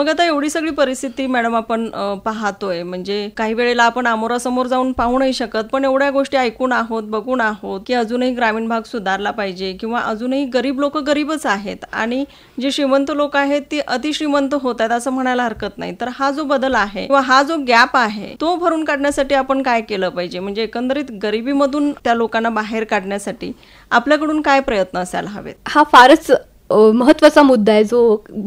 मग आता एवढी सगळी परिस्थिती मॅडम आपण पाहतोय म्हणजे काही वेळेला आपण आमोरासमोर जाऊन पाहू नाही शकत पण एवढ्या गोष्टी ऐकून आहोत बघून आहोत की अजूनही ग्रामीण भाग सुधारला पाहिजे किंवा अजूनही गरीब लोक गरीबच आहेत आणि जे श्रीमंत लोक आहेत ते अतिश्रीमंत होत आहेत असं म्हणायला हरकत नाही तर हा जो बदल आहे किंवा हा जो गॅप आहे तो भरून काढण्यासाठी आपण काय केलं पाहिजे म्हणजे एकंदरीत गरिबीमधून त्या लोकांना बाहेर काढण्यासाठी आपल्याकडून काय प्रयत्न असायला हवेत हा फारच महत्वाचा मुद्दा आहे जो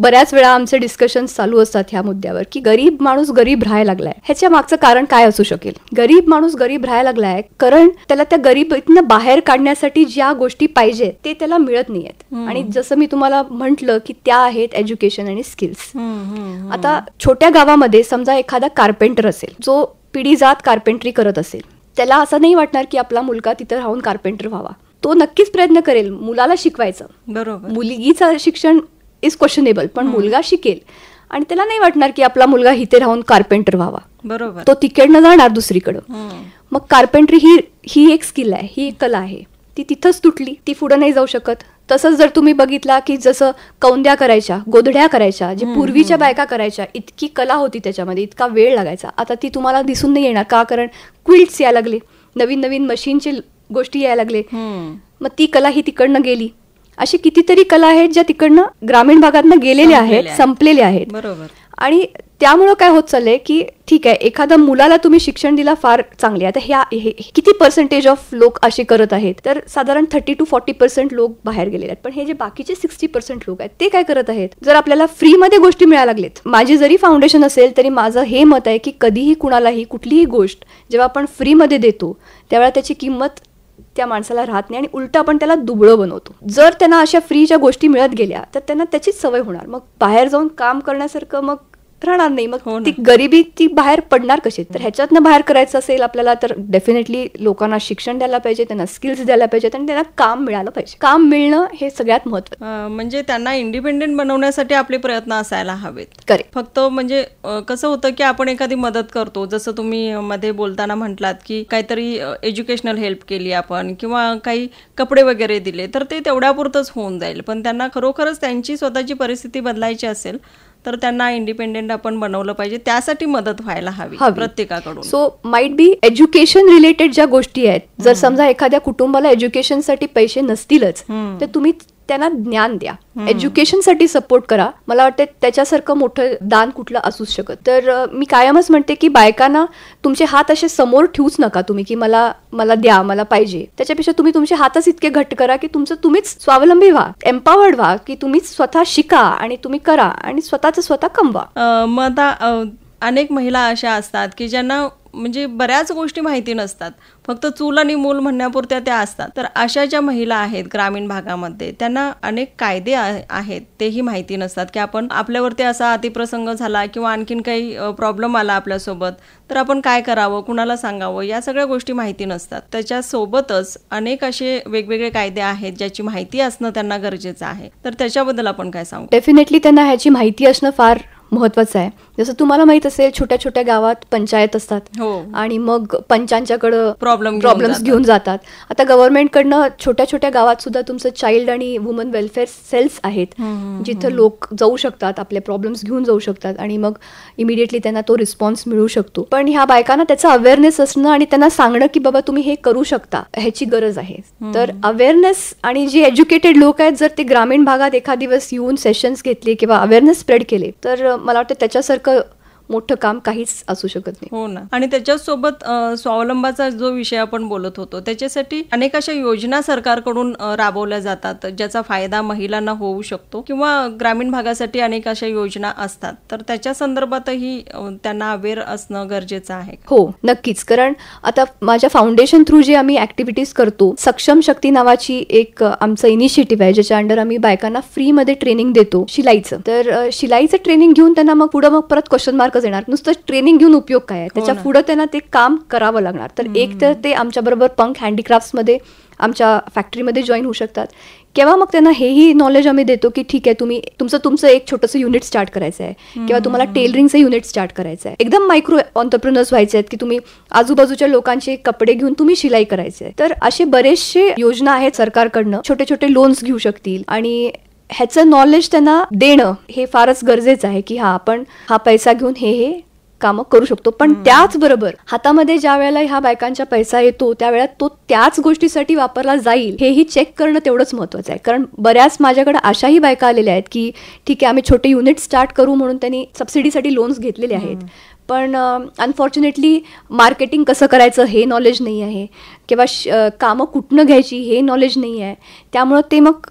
बऱ्याच वेळा आमचे डिस्कशन्स चालू असतात ह्या मुद्द्यावर की गरीब माणूस गरीब राहायला लागलाय ह्याच्या मागचं कारण काय असू शकेल गरीब माणूस गरीब राहायला लागलाय कारण त्याला त्या गरीब इथनं बाहेर काढण्यासाठी ज्या गोष्टी पाहिजे ते त्याला मिळत नाहीयेत आणि जसं मी तुम्हाला म्हटलं की त्या आहेत एज्युकेशन आणि स्किल्स आता छोट्या गावामध्ये समजा एखादा कार्पेंटर असेल जो पिढी जात कार्पेंटरी करत असेल त्याला असं नाही वाटणार की आपला मुलगा तिथं राहून कार्पेंटर व्हावा तो नक्कीच प्रयत्न करेल मुलाला शिकवायचं बरोबर मुलगीचं शिक्षण इज क्वेश्चनेबल पण मुलगा शिकेल आणि त्याला नाही वाटणार की आपला मुलगा इथे राहून कार्पेंटर व्हावा बरोबर तो तिकडनं जाणार दुसरीकडं मग कार्पेंटरी ही ही एक स्किल आहे ही एक कला आहे ती तिथंच तुटली ती पुढे नाही जाऊ शकत तसंच जर तुम्ही बघितला की जसं कौंद्या करायच्या गोधड्या करायच्या जे पूर्वीच्या बायका करायच्या इतकी कला होती त्याच्यामध्ये इतका वेळ लागायचा आता ती तुम्हाला दिसून नाही येणार का कारण क्विल्ट्स या लागले नवीन नवीन मशीनचे गोष्टी यायला लागले मग ती कला ही तिकडनं गेली अशी कितीतरी कला आहेत ज्या तिकडनं ग्रामीण भागात गेलेल्या आहेत संपलेल्या आहेत बरोबर आणि त्यामुळं काय होत चाललंय की ठीक आहे एखाद्या मुलाला तुम्ही शिक्षण दिला फार चांगले आता ह्या किती पर्सेंटेज ऑफ लोक असे करत आहेत तर साधारण थर्टी टू फॉर्टी पर्सेंट लोक बाहेर गेलेले आहेत पण हे जे बाकीचे सिक्स्टी पर्सेंट लोक आहेत ते काय करत आहेत जर आपल्याला फ्रीमध्ये गोष्टी मिळायला लागलेत माझी जरी फाउंडेशन असेल तरी माझं हे मत आहे की कधीही कुणालाही कुठलीही गोष्ट जेव्हा आपण फ्रीमध्ये देतो त्यावेळेला त्याची किंमत त्या माणसाला राहत नाही आणि उलट आपण त्याला दुबळं बनवतो जर त्यांना अशा फ्रीच्या गोष्टी मिळत गेल्या तर त्यांना त्याचीच सवय होणार मग बाहेर जाऊन काम करण्यासारखं मग राहणार नाही मग हो ती गरिबी ती बाहेर पडणार कशी तर ह्याच्यातनं बाहेर करायचं असेल आपल्याला तर डेफिनेटली लोकांना शिक्षण द्यायला पाहिजे त्यांना स्किल्स द्यायला पाहिजेत आणि त्यांना काम मिळालं पाहिजे काम मिळणं हे सगळ्यात महत्त्वाचं म्हणजे त्यांना इंडिपेंडेंट बनवण्यासाठी आपले प्रयत्न असायला हवेत करेक्ट फक्त म्हणजे कसं होतं की आपण एखादी मदत करतो जसं तुम्ही मध्ये बोलताना म्हटलात की काहीतरी एज्युकेशनल हेल्प केली आपण किंवा काही कपडे वगैरे दिले तर ते तेवढ्यापुरतंच होऊन जाईल पण त्यांना खरोखरच त्यांची स्वतःची परिस्थिती बदलायची असेल तर त्यांना इंडिपेंडेंट आपण बनवलं पाहिजे त्यासाठी मदत व्हायला हवी प्रत्येकाकडून so might be education related ज्या गोष्टी आहेत जर समजा एखाद्या कुटुंबाला एज्युकेशनसाठी पैसे नसतीलच तर तुम्ही त्यांना ज्ञान द्या एज्युकेशनसाठी सपोर्ट करा मला वाटतं त्याच्यासारखं मोठं दान कुठलं असूच शकत तर मी कायमच म्हणते की बायकांना तुमचे हात असे समोर ठेवूच नका तुम्ही की मला मला द्या मला पाहिजे त्याच्यापेक्षा तुम्ही तुमचे हातच इतके घट्ट करा की तुमचं तुम्हीच स्वावलंबी व्हा एम्पावर्ड व्हा की तुम्हीच स्वतः शिका आणि तुम्ही करा आणि स्वतःच स्वतः कमवा मग आता अनेक महिला अशा असतात की ज्यांना म्हणजे बऱ्याच गोष्टी माहिती नसतात फक्त चूल आणि मूल म्हणण्यापुरत्या त्या असतात तर अशा ज्या महिला आहेत ग्रामीण भागामध्ये त्यांना अनेक कायदे आहेत तेही माहिती नसतात की आपण आपल्यावरती असा अतिप्रसंग झाला किंवा आणखीन काही प्रॉब्लेम आला आपल्यासोबत तर आपण काय करावं कुणाला सांगावं या सगळ्या गोष्टी माहिती नसतात त्याच्यासोबतच अनेक असे वेगवेगळे कायदे आहेत ज्याची माहिती असणं त्यांना गरजेचं आहे तर त्याच्याबद्दल आपण काय सांगू डेफिनेटली त्यांना ह्याची माहिती असणं फार महत्वाचं आहे जसं तुम्हाला माहित असेल छोट्या छोट्या गावात पंचायत असतात हो. आणि मग पंचांच्याकडं प्रॉब्लेम प्रॉब्लेम्स घेऊन जातात आता गव्हर्नमेंटकडनं छोट्या छोट्या गावात सुद्धा तुमचं चाइल्ड आणि वुमन वेलफेअर सेल्स आहेत जिथं लोक जाऊ शकतात आपले प्रॉब्लेम्स घेऊन जाऊ शकतात आणि मग इमिडिएटली त्यांना तो रिस्पॉन्स मिळू शकतो पण ह्या बायकांना त्याचा अवेअरनेस असणं आणि त्यांना सांगणं की बाबा तुम्ही हे करू शकता ह्याची गरज आहे तर अवेअरनेस आणि जे एज्युकेटेड लोक आहेत जर ते ग्रामीण भागात एखाद दिवस येऊन सेशन्स घेतले किंवा अवेअरनेस स्प्रेड केले तर मला वाटतं त्याच्यासारखं く मोठं काम काहीच असू शकत नाही हो ना आणि त्याच्यासोबत स्वावलंबाचा जो विषय आपण बोलत होतो त्याच्यासाठी अनेक अशा योजना सरकारकडून राबवल्या जातात ज्याचा फायदा महिलांना होऊ शकतो किंवा ग्रामीण भागासाठी अनेक अशा योजना असतात तर त्याच्या संदर्भातही त्यांना अवेअर असणं गरजेचं आहे हो नक्कीच कारण आता माझ्या फाउंडेशन थ्रू जे आम्ही ऍक्टिव्हिटीज करतो सक्षम शक्ती नावाची एक आमचं इनिशिएटिव्ह आहे ज्याच्या अंडर आम्ही बायकांना फ्रीमध्ये ट्रेनिंग देतो शिलाईचं तर शिलाईचं ट्रेनिंग घेऊन त्यांना मग पुढे मग परत क्वेश्चन मार्क येणार नुसतं ट्रेनिंग घेऊन उपयोग काय आहे हो त्याच्या पुढे त्यांना ते काम करावं लागणार तर एक तर ते आमच्याबरोबर पंख हँडीक्राफ्ट्समध्ये आमच्या फॅक्टरीमध्ये जॉईन होऊ शकतात किंवा मग त्यांना हेही नॉलेज आम्ही देतो की ठीक आहे तुम्ही तुमचं तुमचं एक छोटंसं युनिट स्टार्ट करायचं आहे किंवा तुम्हाला टेलरिंगचं युनिट स्टार्ट करायचं आहे एकदम मायक्रो ऑन्टरप्रिनर्स व्हायचे आहेत की तुम्ही आजूबाजूच्या लोकांचे कपडे घेऊन तुम्ही शिलाई करायचे तर असे बरेचसे योजना आहेत सरकारकडनं छोटे छोटे लोन्स घेऊ शकतील आणि ह्याचं नॉलेज त्यांना देणं हे फारच गरजेचं आहे की हा आपण हा पैसा घेऊन हे हे कामं करू शकतो पण त्याचबरोबर हातामध्ये ज्या वेळेला ह्या बायकांचा पैसा येतो त्यावेळेला तो त्याच गोष्टीसाठी वापरला जाईल हेही चेक करणं तेवढंच महत्वाचं आहे कारण बऱ्याच माझ्याकडे अशाही बायका आलेल्या आहेत की ठीक आहे आम्ही छोटे युनिट स्टार्ट करू म्हणून त्यांनी सबसिडीसाठी लोन्स घेतलेले आहेत पण अनफॉर्च्युनेटली मार्केटिंग कसं करायचं हे नॉलेज नाही आहे किंवा कामं कुठनं घ्यायची हे नॉलेज नाही आहे त्यामुळं ते मग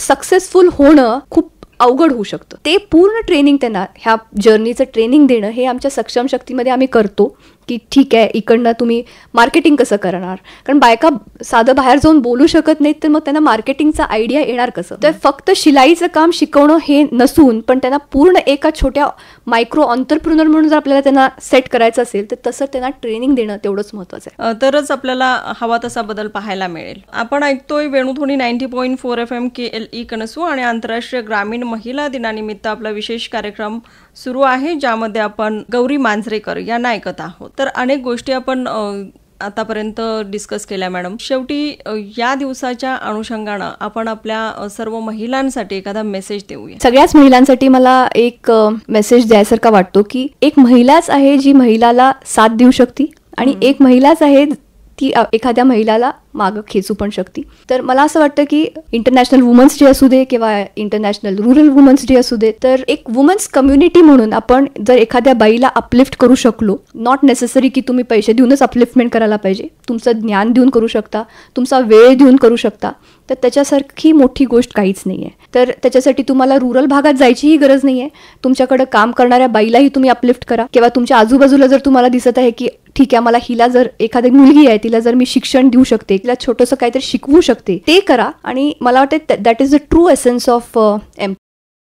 सक्सेसफुल होणं खूप अवघड होऊ शकतं ते पूर्ण ट्रेनिंग त्यांना ह्या जर्नीचं ट्रेनिंग देणं हे आमच्या सक्षम शक्तीमध्ये आम्ही करतो की ठीक आहे इकडनं तुम्ही मार्केटिंग कसं करणार कारण बायका साधं बाहेर जाऊन बोलू शकत नाहीत तर मग त्यांना मार्केटिंगचा आयडिया येणार कसं तर फक्त शिलाईचं काम शिकवणं हे नसून पण त्यांना पूर्ण एका छोट्या मायक्रो ऑन्टरप्रुनर म्हणून जर आपल्याला त्यांना सेट करायचं असेल तर तसं त्यांना ट्रेनिंग देणं तेवढंच महत्वाचं आहे तरच आपल्याला हवा तसा बदल पाहायला मिळेल आपण ऐकतोय Venudhwani ninety point four F M K L E कणसू आणि आंतरराष्ट्रीय ग्रामीण महिला दिनानिमित्त आपला विशेष कार्यक्रम सुरू आहे ज्यामध्ये आपण गौरी मांजरेकर यांना ऐकत आहोत तर अनेक गोष्टी आपण आतापर्यंत डिस्कस केल्या मॅडम शेवटी या दिवसाच्या अनुषंगानं आपण आपल्या सर्व महिलांसाठी एखादा मेसेज देऊया सगळ्याच महिलांसाठी मला एक मेसेज द्यायसारखा वाटतो की एक महिलाच आहे जी महिलाला साथ देऊ शकते आणि एक महिलाच आहे ती एखाद्या महिलाला मागं खेचू पण शकती तर मला असं वाटतं की इंटरनॅशनल वुमन्स डे असू दे किंवा इंटरनॅशनल रुरल वुमन्स डे असू दे तर एक वुमन्स कम्युनिटी म्हणून आपण जर एखाद्या बाईला अपलिफ्ट करू शकलो नॉट नेसेसरी की तुम्ही पैसे देऊनच अपलिफ्टमेंट करायला पाहिजे तुमचं ज्ञान देऊन करू शकता तुमचा वेळ देऊन करू शकता तर त्याच्यासारखी मोठी गोष्ट काहीच नाही आहे तर त्याच्यासाठी तुम्हाला रुरल भागात जायचीही गरज नाही आहे तुमच्याकडं काम करणाऱ्या बाईलाही तुम्ही अपलिफ्ट करा किंवा तुमच्या आजूबाजूला जर तुम्हाला दिसत आहे की ठीक आहे मला हिला जर एखादी मुलगी आहे तिला जर मी शिक्षण देऊ शकते तिला छोटंसं काहीतरी शिकवू शकते ते करा आणि मला वाटतं that is the true essence of M